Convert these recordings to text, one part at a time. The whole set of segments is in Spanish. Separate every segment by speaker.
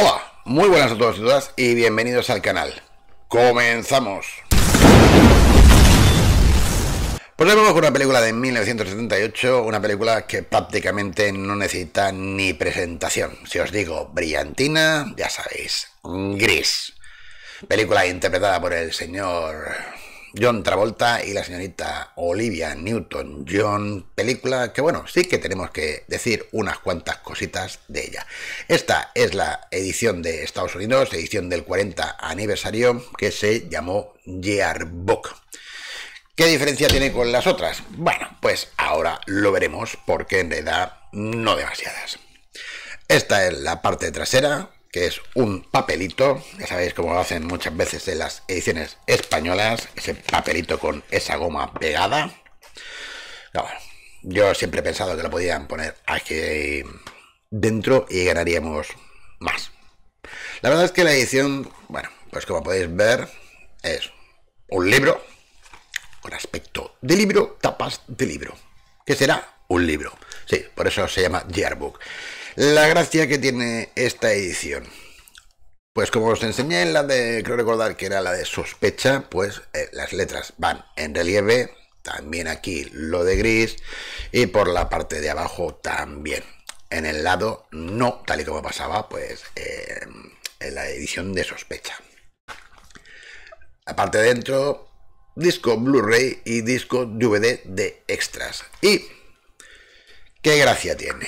Speaker 1: Hola, muy buenas a todos y todas y bienvenidos al canal. ¡Comenzamos! Pues hoy vamos con una película de 1978, una película que prácticamente no necesita ni presentación. Si os digo brillantina, ya sabéis, gris. Película interpretada por el señor John Travolta y la señorita Olivia Newton-John, película que bueno, sí que tenemos que decir unas cuantas cositas de ella. Esta es la edición de Estados Unidos, edición del 40 aniversario, que se llamó Yearbook. ¿Qué diferencia tiene con las otras? Bueno, pues ahora lo veremos, porque en realidad no demasiadas. Esta es la parte trasera, que es un papelito, ya sabéis como lo hacen muchas veces en las ediciones españolas, ese papelito con esa goma pegada. yo siempre he pensado que lo podían poner aquí dentro y ganaríamos más. La verdad es que la edición, bueno, pues como podéis ver, es un libro con aspecto de libro, tapas de libro, que será un libro. Sí, por eso se llama Yearbook. La gracia que tiene esta edición. Pues como os enseñé en la de, creo recordar que era la de sospecha, pues eh, las letras van en relieve, también aquí lo de gris y por la parte de abajo también. En el lado no, tal y como pasaba pues eh, en la edición de sospecha. Aparte dentro, disco Blu-ray y disco DVD de extras. Y ¿Qué gracia tiene?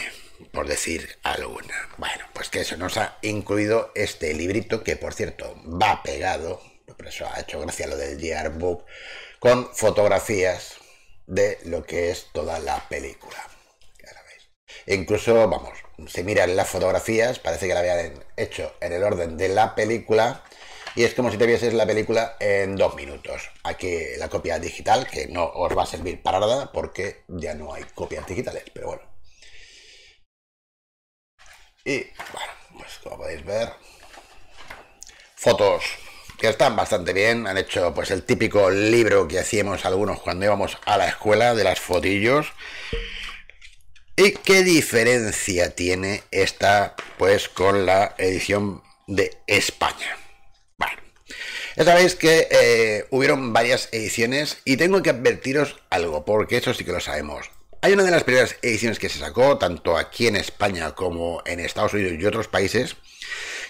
Speaker 1: Por decir alguna. Bueno, pues que eso nos ha incluido este librito que, por cierto, va pegado, por eso ha hecho gracia lo del yearbook Book, con fotografías de lo que es toda la película. incluso, vamos, se miran las fotografías, parece que la habían hecho en el orden de la película. Y es como si te vieses la película en dos minutos. Aquí la copia digital, que no os va a servir para nada porque ya no hay copias digitales. Pero y bueno, pues como podéis ver, fotos que están bastante bien. Han hecho pues el típico libro que hacíamos algunos cuando íbamos a la escuela de las fotillos. ¿Y qué diferencia tiene esta pues con la edición de España? Bueno, ya sabéis que eh, hubieron varias ediciones y tengo que advertiros algo, porque eso sí que lo sabemos. Hay una de las primeras ediciones que se sacó, tanto aquí en España como en Estados Unidos y otros países,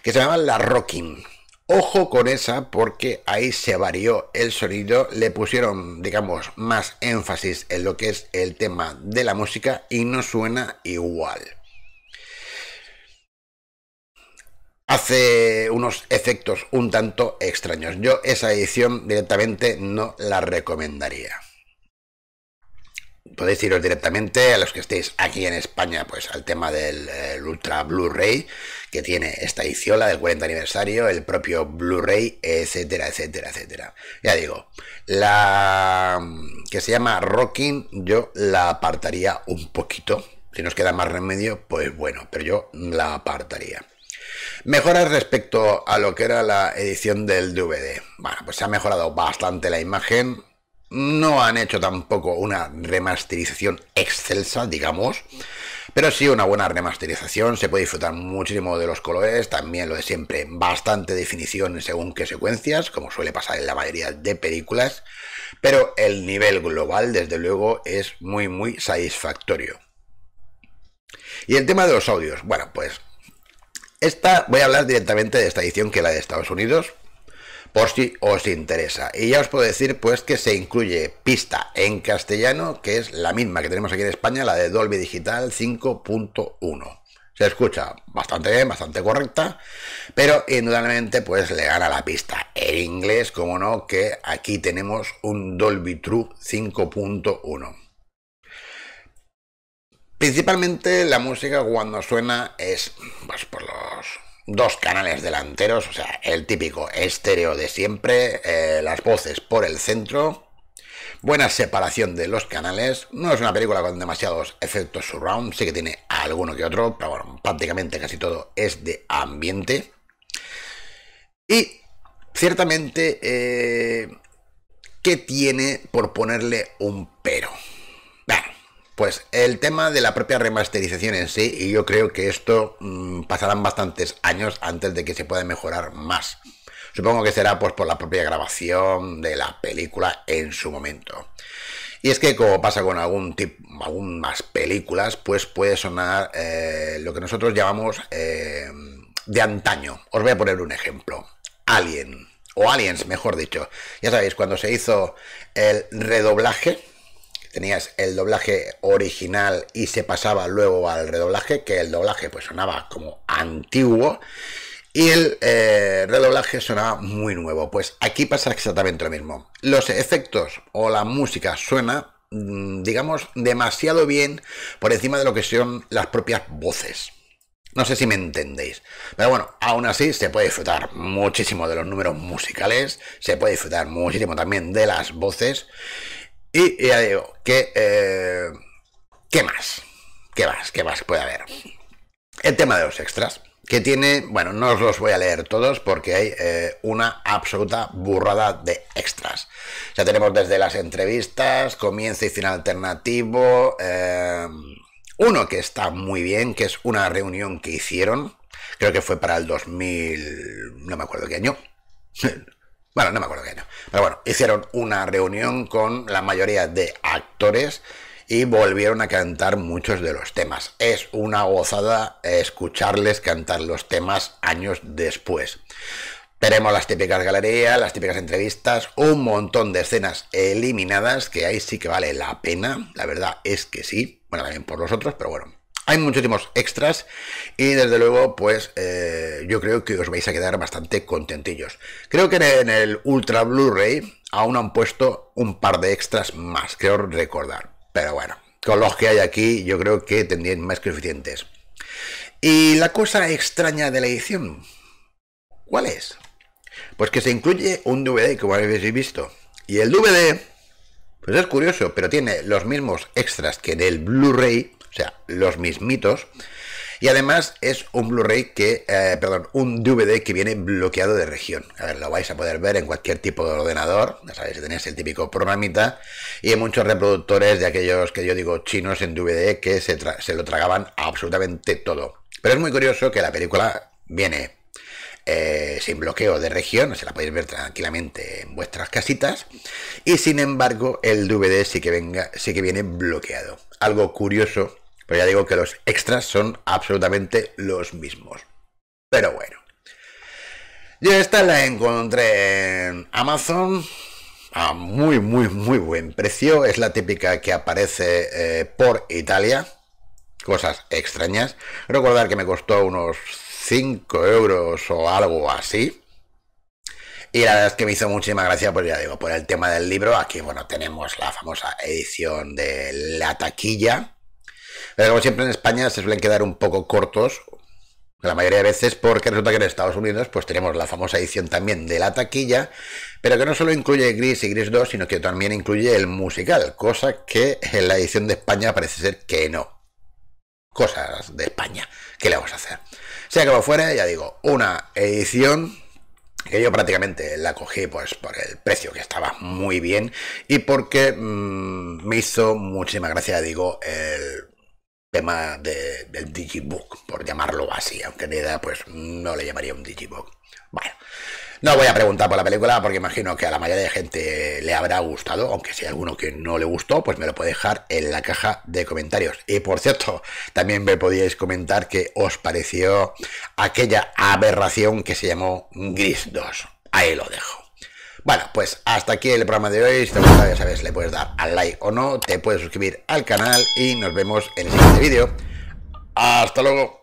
Speaker 1: que se llamaba la Rocking. Ojo con esa porque ahí se varió el sonido, le pusieron, digamos, más énfasis en lo que es el tema de la música y no suena igual. hace unos efectos un tanto extraños. Yo esa edición directamente no la recomendaría podéis iros directamente a los que estéis aquí en España, pues al tema del eh, Ultra Blu-ray que tiene esta edición, la del 40 aniversario, el propio Blu-ray, etcétera, etcétera, etcétera. Ya digo, la que se llama Rocking, yo la apartaría un poquito. Si nos queda más remedio, pues bueno, pero yo la apartaría. Mejoras respecto a lo que era la edición del DVD. Bueno, pues se ha mejorado bastante la imagen no han hecho tampoco una remasterización excelsa, digamos. Pero sí, una buena remasterización, se puede disfrutar muchísimo de los colores, también lo de siempre, bastante definición según qué secuencias, como suele pasar en la mayoría de películas, pero el nivel global, desde luego, es muy, muy satisfactorio. Y el tema de los audios, bueno, pues esta voy a hablar directamente de esta edición que es la de Estados Unidos, por si os interesa. Y ya os puedo decir pues que se incluye pista en castellano, que es la misma que tenemos aquí en España, la de Dolby Digital 5.1 se escucha bastante bien, bastante correcta, pero indudablemente pues le gana la pista. en inglés, como no, que aquí tenemos un Dolby True 5.1. Principalmente la música cuando suena es vas pues, por los dos canales delanteros, o sea, el típico estéreo de siempre, eh, las voces por el centro, buena separación de los canales, no es una película con demasiados efectos surround, sí que tiene alguno que otro, pero bueno, prácticamente casi todo es de ambiente. Y ciertamente, eh, ¿qué tiene por ponerle un pero? Pues el tema de la propia remasterización en sí, y yo creo que esto mm, pasarán bastantes años antes de que se pueda mejorar más. Supongo que será pues por la propia grabación de la película en su momento. Y es que como pasa con algún tipo, algunas películas, pues puede sonar eh, lo que nosotros llamamos eh, de antaño. Os voy a poner un ejemplo. Alien, o Aliens mejor dicho. Ya sabéis, cuando se hizo el redoblaje tenías el doblaje original y se pasaba luego al redoblaje, que el doblaje pues sonaba como antiguo y el eh, redoblaje sonaba muy nuevo. Pues aquí pasa exactamente lo mismo. Los efectos o la música suena, mm, digamos, demasiado bien por encima de lo que son las propias voces. No sé si me entendéis. Pero bueno, aún así se puede disfrutar muchísimo de los números musicales, se puede disfrutar muchísimo también de las voces. Y ya digo, que, eh, ¿qué más? ¿Qué más? ¿Qué más puede haber? El tema de los extras, que tiene, bueno, no os los voy a leer todos porque hay eh, una absoluta burrada de extras. Ya tenemos desde las entrevistas, comienzo y final alternativo, eh, uno que está muy bien, que es una reunión que hicieron, creo que fue para el 2000, no me acuerdo qué año, bueno, no me acuerdo qué año. Pero bueno, hicieron una reunión con la mayoría de actores y volvieron a cantar muchos de los temas. Es una gozada escucharles cantar los temas años después. Veremos las típicas galerías, las típicas entrevistas, un montón de escenas eliminadas que ahí sí que vale la pena, la verdad es que sí, bueno, también por los otros, pero bueno. Hay muchísimos extras y desde luego pues eh, yo creo que os vais a quedar bastante contentillos. Creo que en el Ultra Blu-ray aún han puesto un par de extras más, creo recordar. Pero bueno, con los que hay aquí yo creo que tendrían más que suficientes. Y la cosa extraña de la edición, ¿cuál es? Pues que se incluye un DVD, como habéis visto. Y el DVD, pues es curioso, pero tiene los mismos extras que en el Blu-ray, o sea, los mismitos. Y además es un Blu-ray que, eh, perdón, un DVD que viene bloqueado de región. A ver, lo vais a poder ver en cualquier tipo de ordenador, ya sabéis, si tenéis el típico programita, y hay muchos reproductores de aquellos que yo digo chinos en DVD que se, lo tragaban absolutamente todo. Pero es muy curioso que la película viene eh, sin bloqueo de región, se la podéis ver tranquilamente en vuestras casitas. Y sin embargo, el DVD sí que, venga, sí que viene bloqueado. Algo curioso pero ya digo que los extras son absolutamente los mismos. Pero bueno. Yo esta la encontré en Amazon a muy, muy, muy buen precio. Es la típica que aparece eh, por Italia. Cosas extrañas. Recordar que me costó unos 5 euros o algo así. Y la verdad es que me hizo muchísima gracia, pues ya digo, por el tema del libro. Aquí, bueno, tenemos la famosa edición de la taquilla, pero como siempre en España se suelen quedar un poco cortos, la mayoría de veces porque resulta que en Estados Unidos pues tenemos la famosa edición también de la taquilla, pero que no solo incluye Gris y Gris 2, sino que también incluye el musical, cosa que en la edición de España parece ser que no. Cosas de España, ¿qué le vamos a hacer? Se acabó fuera, ya digo, una edición que yo prácticamente la cogí pues por el precio que estaba muy bien y porque mm, me hizo muchísima gracia, digo, el tema del digibook, por llamarlo así, aunque en realidad pues no le llamaría un digibook. Bueno, no voy a preguntar por la película porque imagino que a la mayoría de gente le habrá gustado, aunque si alguno que no le gustó, pues me lo puede dejar en la caja de comentarios. Y por cierto, también me podíais comentar que os pareció aquella aberración que se llamó Gris 2. Ahí lo dejo. Bueno, pues hasta aquí el programa de hoy. Si te gustado ya sabes, le puedes dar al like o no, te puedes suscribir al canal y nos vemos en el siguiente vídeo. ¡Hasta luego!